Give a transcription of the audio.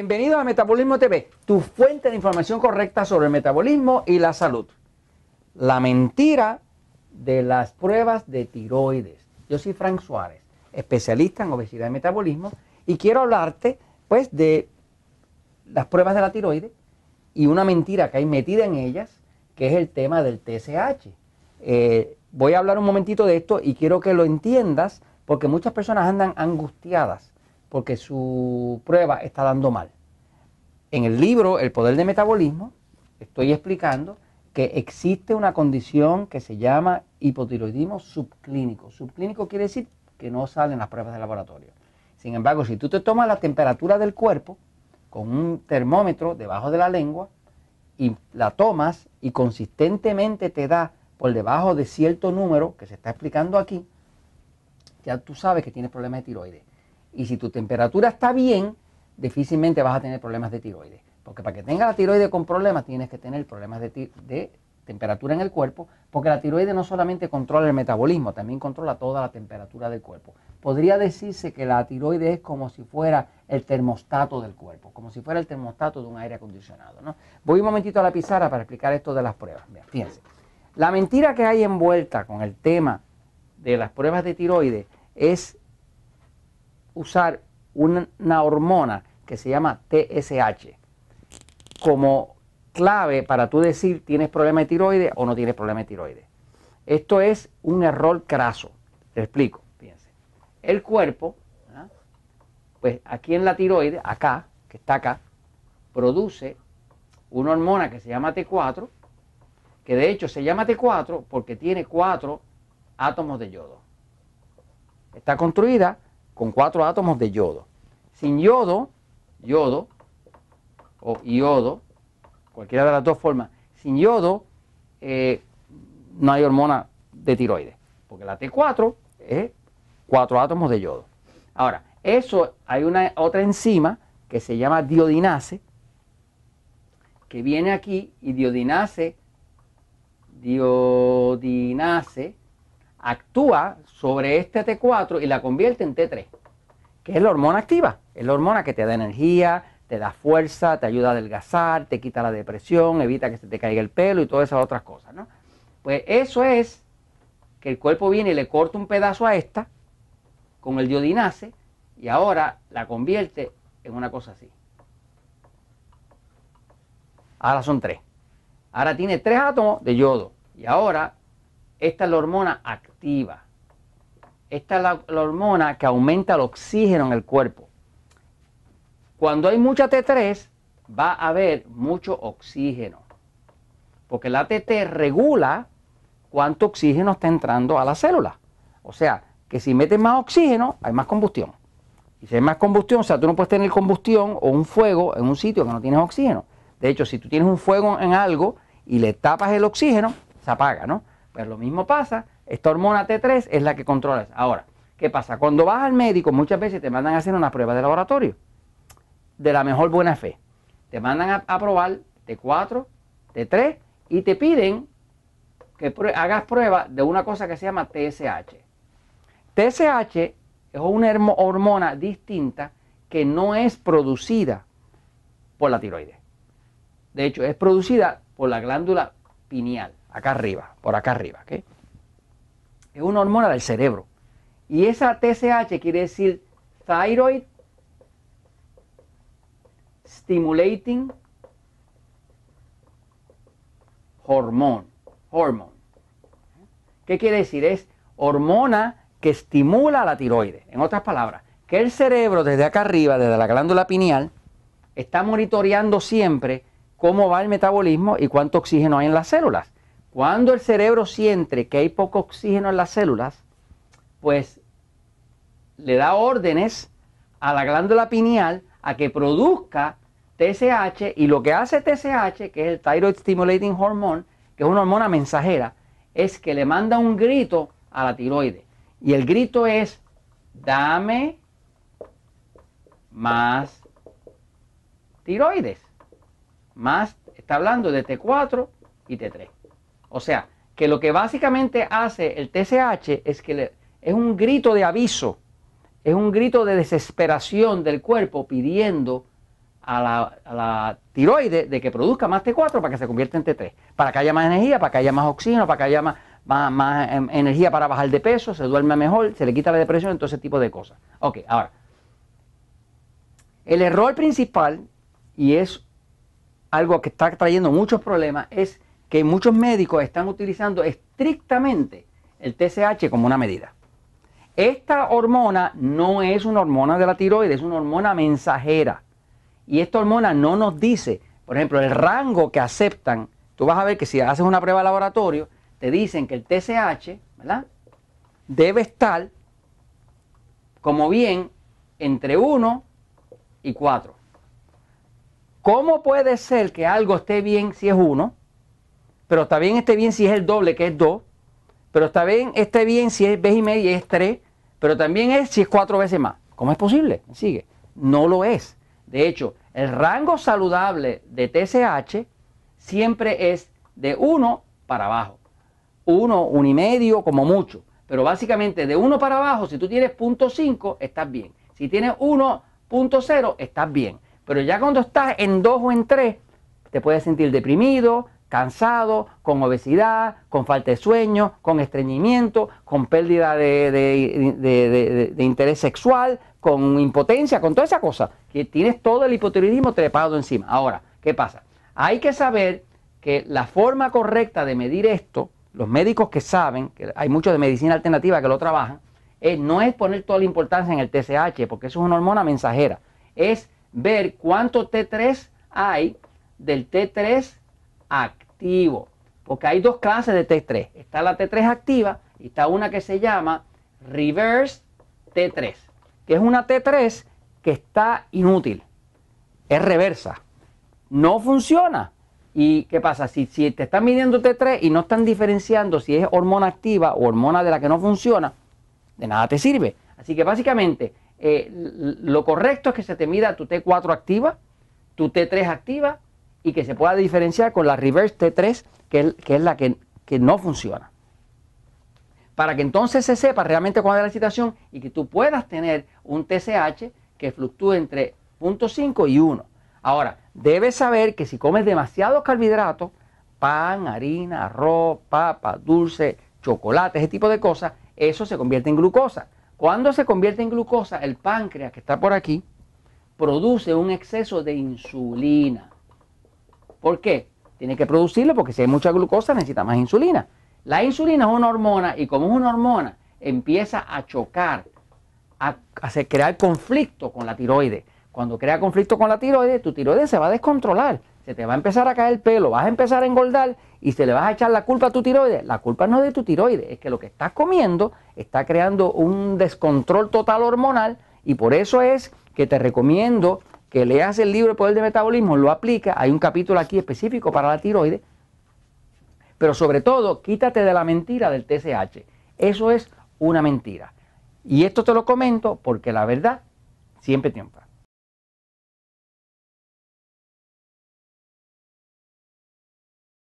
Bienvenido a Metabolismo TV, tu fuente de información correcta sobre el metabolismo y la salud. La mentira de las pruebas de tiroides. Yo soy Frank Suárez, especialista en obesidad y metabolismo, y quiero hablarte pues de las pruebas de la tiroides y una mentira que hay metida en ellas, que es el tema del TSH. Eh, voy a hablar un momentito de esto y quiero que lo entiendas porque muchas personas andan angustiadas porque su prueba está dando mal. En el libro El poder del metabolismo estoy explicando que existe una condición que se llama hipotiroidismo subclínico. Subclínico quiere decir que no salen las pruebas de laboratorio. Sin embargo, si tú te tomas la temperatura del cuerpo con un termómetro debajo de la lengua y la tomas y consistentemente te da por debajo de cierto número que se está explicando aquí, ya tú sabes que tienes problemas de tiroides. Y si tu temperatura está bien, difícilmente vas a tener problemas de tiroides. Porque para que tenga la tiroides con problemas, tienes que tener problemas de, de temperatura en el cuerpo, porque la tiroide no solamente controla el metabolismo, también controla toda la temperatura del cuerpo. Podría decirse que la tiroide es como si fuera el termostato del cuerpo, como si fuera el termostato de un aire acondicionado. ¿no? Voy un momentito a la pizarra para explicar esto de las pruebas. fíjense. La mentira que hay envuelta con el tema de las pruebas de tiroides es usar una hormona que se llama TSH como clave para tú decir tienes problema de tiroides o no tienes problema de tiroides. Esto es un error craso. Te explico, fíjense. El cuerpo, ¿ah? pues aquí en la tiroides, acá, que está acá, produce una hormona que se llama T4, que de hecho se llama T4 porque tiene cuatro átomos de yodo. Está construida con cuatro átomos de yodo. Sin yodo, yodo o iodo, cualquiera de las dos formas, sin yodo eh, no hay hormona de tiroides, porque la T4 es cuatro átomos de yodo. Ahora, eso hay una otra enzima que se llama diodinase, que viene aquí y diodinase, diodinase, actúa sobre este T4 y la convierte en T3, que es la hormona activa. Es la hormona que te da energía, te da fuerza, te ayuda a adelgazar, te quita la depresión, evita que se te caiga el pelo y todas esas otras cosas, ¿no? Pues eso es que el cuerpo viene y le corta un pedazo a esta con el diodinase y ahora la convierte en una cosa así. Ahora son tres. Ahora tiene tres átomos de yodo y ahora esta es la hormona activa. Esta es la, hormona que aumenta el oxígeno en el cuerpo. Cuando hay mucha T3, va a haber mucho oxígeno. Porque la TT regula cuánto oxígeno está entrando a la célula. O sea, que si metes más oxígeno, hay más combustión. Y si hay más combustión, o sea, tú no puedes tener combustión o un fuego en un sitio que no tienes oxígeno. De hecho, si tú tienes un fuego en algo y le tapas el oxígeno, se apaga, ¿no? Pero pues lo mismo pasa, esta hormona T3 es la que controla Ahora, ¿qué pasa? Cuando vas al médico muchas veces te mandan a hacer una prueba de laboratorio, de la mejor buena fe. Te mandan a, probar T4, T3 y te piden que hagas prueba de una cosa que se llama TSH. TSH es una hormona distinta que no es producida por la tiroides. De hecho, es producida por la glándula pineal acá arriba, por acá arriba. ¿qué? Es una hormona del cerebro. Y esa TSH quiere decir Thyroid Stimulating Hormone. Hormone. ¿Qué quiere decir? Es hormona que estimula la tiroides. En otras palabras, que el cerebro desde acá arriba, desde la glándula pineal, está monitoreando siempre cómo va el metabolismo y cuánto oxígeno hay en las células. Cuando el cerebro siente que hay poco oxígeno en las células, pues le da órdenes a la glándula pineal a que produzca TSH y lo que hace TSH, que es el Thyroid Stimulating Hormone, que es una hormona mensajera, es que le manda un grito a la tiroide. Y el grito es, dame más tiroides. Más, está hablando de T4 y T3. O sea, que lo que básicamente hace el TSH es que es un grito de aviso, es un grito de desesperación del cuerpo pidiendo a la, tiroide de que produzca más T4 para que se convierta en T3, para que haya más energía, para que haya más oxígeno, para que haya más, más em, energía para bajar de peso, se duerme mejor, se le quita la depresión, todo ese tipo de cosas. Ok, ahora, el error principal, y es algo que está trayendo muchos problemas, es que muchos médicos están utilizando estrictamente el TSH como una medida. Esta hormona no es una hormona de la tiroides, es una hormona mensajera. Y esta hormona no nos dice, por ejemplo, el rango que aceptan. Tú vas a ver que si haces una prueba de laboratorio, te dicen que el TSH, ¿verdad? Debe estar como bien entre 1 y 4. ¿Cómo puede ser que algo esté bien si es 1 pero está bien este bien si es el doble, que es 2, pero está bien este bien si es vez y media, es 3, pero también es si es cuatro veces más. ¿Cómo es posible? Sigue. No lo es. De hecho, el rango saludable de TSH siempre es de 1 para abajo. 1, 1 y medio como mucho. Pero básicamente de 1 para abajo, si tú tienes 0.5, estás bien. Si tienes 1.0, estás bien. Pero ya cuando estás en 2 o en 3, te puedes sentir deprimido, cansado, con obesidad, con falta de sueño, con estreñimiento, con pérdida de, interés sexual, con impotencia, con toda esa cosa, que tienes todo el hipotiroidismo trepado encima. Ahora, ¿qué pasa? Hay que saber que la forma correcta de medir esto, los médicos que saben, que hay muchos de medicina alternativa que lo trabajan, es, no es poner toda la importancia en el TSH, porque eso es una hormona mensajera, es ver cuánto T3 hay del T3 activo. Porque hay dos clases de T3. Está la T3 activa y está una que se llama reverse T3, que es una T3 que está inútil. Es reversa. No funciona. ¿Y qué pasa? Si, te están midiendo T3 y no están diferenciando si es hormona activa o hormona de la que no funciona, de nada te sirve. Así que básicamente eh, lo correcto es que se te mida tu T4 activa, tu T3 activa y que se pueda diferenciar con la reverse T3, que es, la que, no funciona. Para que entonces se sepa realmente cuál es la situación y que tú puedas tener un TCH que fluctúe entre 0.5 y 1. Ahora, debes saber que si comes demasiados carbohidratos, pan, harina, arroz, papa, dulce, chocolate, ese tipo de cosas, eso se convierte en glucosa. Cuando se convierte en glucosa, el páncreas que está por aquí produce un exceso de insulina. ¿Por qué? Tiene que producirlo porque si hay mucha glucosa necesita más insulina. La insulina es una hormona y como es una hormona empieza a chocar, a, crear conflicto con la tiroides. Cuando crea conflicto con la tiroides, tu tiroides se va a descontrolar, se te va a empezar a caer el pelo, vas a empezar a engordar y se le vas a echar la culpa a tu tiroides. La culpa no es de tu tiroides, es que lo que estás comiendo está creando un descontrol total hormonal y por eso es que te recomiendo que hace el libro El Poder del Metabolismo, lo aplica, hay un capítulo aquí específico para la tiroides, pero sobre todo quítate de la mentira del TSH. Eso es una mentira. Y esto te lo comento porque la verdad siempre triunfa.